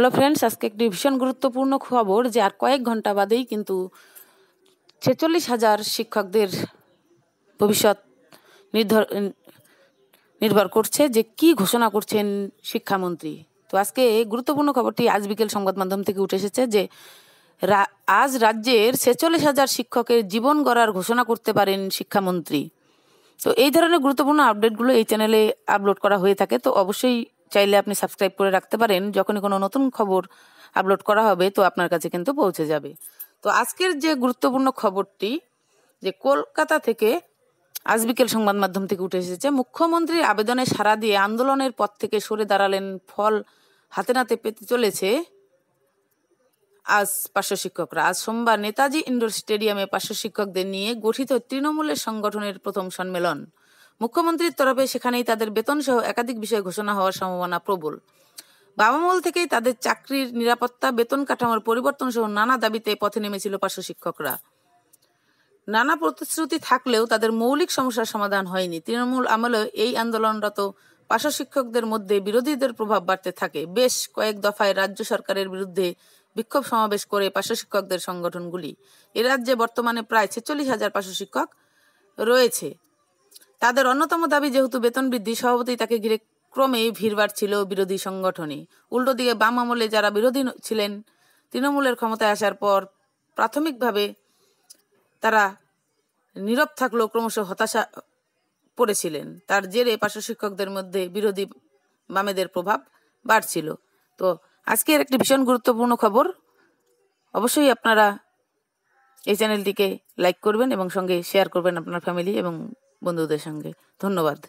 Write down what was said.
Hello friends আজকে একটি ভীষণ গুরুত্বপূর্ণ খবর যে আর কয়েক ঘন্টা বাদেই কিন্তু ছেচল্লিশ হাজার শিক্ষকদের ভবিষ্যৎ নির্ধার নির্ভর করছে যে কি ঘোষণা করছেন শিক্ষামন্ত্রী তো আজকে গুরুত্বপূর্ণ খবরটি আজ বিকেল সংবাদ মাধ্যম থেকে উঠে এসেছে যে আজ রাজ্যের ছেচল্লিশ হাজার শিক্ষকের জীবন গড়ার ঘোষণা করতে পারেন শিক্ষামন্ত্রী তো এই ধরনের গুরুত্বপূর্ণ আপডেটগুলো এই চ্যানেলে আপলোড করা হয়ে থাকে তো অবশ্যই চাইলে আপনি সাবস্ক্রাইব করে রাখতে পারেন যখনই কোনো নতুন খবর আপলোড করা হবে তো আপনার কাছে কিন্তু পৌঁছে যাবে তো আজকের যে গুরুত্বপূর্ণ খবরটি যে কলকাতা থেকে আজ বিকেল সংবাদ মাধ্যম থেকে উঠে এসেছে মুখ্যমন্ত্রীর আবেদনে সাড়া দিয়ে আন্দোলনের পথ থেকে সরে দাঁড়ালেন ফল হাতে নাতে পেতে চলেছে আজ পার্শ্ব শিক্ষকরা আজ সোমবার নেতাজি ইন্ডোর স্টেডিয়ামে পার্শ্ব শিক্ষকদের নিয়ে গঠিত তৃণমূলের সংগঠনের প্রথম সম্মেলন মুখ্যমন্ত্রীর তরফে সেখানেই তাদের বেতনসহ একাধিক বিষয় ঘোষণা হওয়ার সম্ভাবনা প্রবল বাবামল থেকেই তাদের চাকরির নিরাপত্তা বেতন কাঠামোর পরিবর্তন সহ নানা দাবিতে পথে নেমেছিল পার্শ্ব শিক্ষকরা নানা প্রতিশ্রুতি থাকলেও তাদের মৌলিক সমস্যার সমাধান হয়নি তৃণমূল আমলে এই আন্দোলনরত পার্শ্ব শিক্ষকদের মধ্যে বিরোধীদের প্রভাব বাড়তে থাকে বেশ কয়েক দফায় রাজ্য সরকারের বিরুদ্ধে বিক্ষোভ সমাবেশ করে পার্শ্ব শিক্ষকদের সংগঠনগুলি এ রাজ্যে বর্তমানে প্রায় ছেচল্লিশ হাজার পার্শ্ব শিক্ষক রয়েছে তাদের অন্যতম দাবি যেহেতু বেতন বৃদ্ধি সভাপতি তাকে ঘিরে ক্রমেই ভিড় বাড়ছিল বিরোধী সংগঠনে উল্টো দিকে বাম আমলে যারা বিরোধী ছিলেন তৃণমূলের ক্ষমতায় আসার পর প্রাথমিকভাবে তারা নীরব থাকলেও ক্রমশ হতাশা পড়েছিলেন তার জেরে পার্শ্ব শিক্ষকদের মধ্যে বিরোধী বামেদের প্রভাব বাড়ছিল তো আজকের একটি ভীষণ গুরুত্বপূর্ণ খবর অবশ্যই আপনারা এই চ্যানেলটিকে লাইক করবেন এবং সঙ্গে শেয়ার করবেন আপনার ফ্যামিলি এবং Bondo de Change, tonó vale.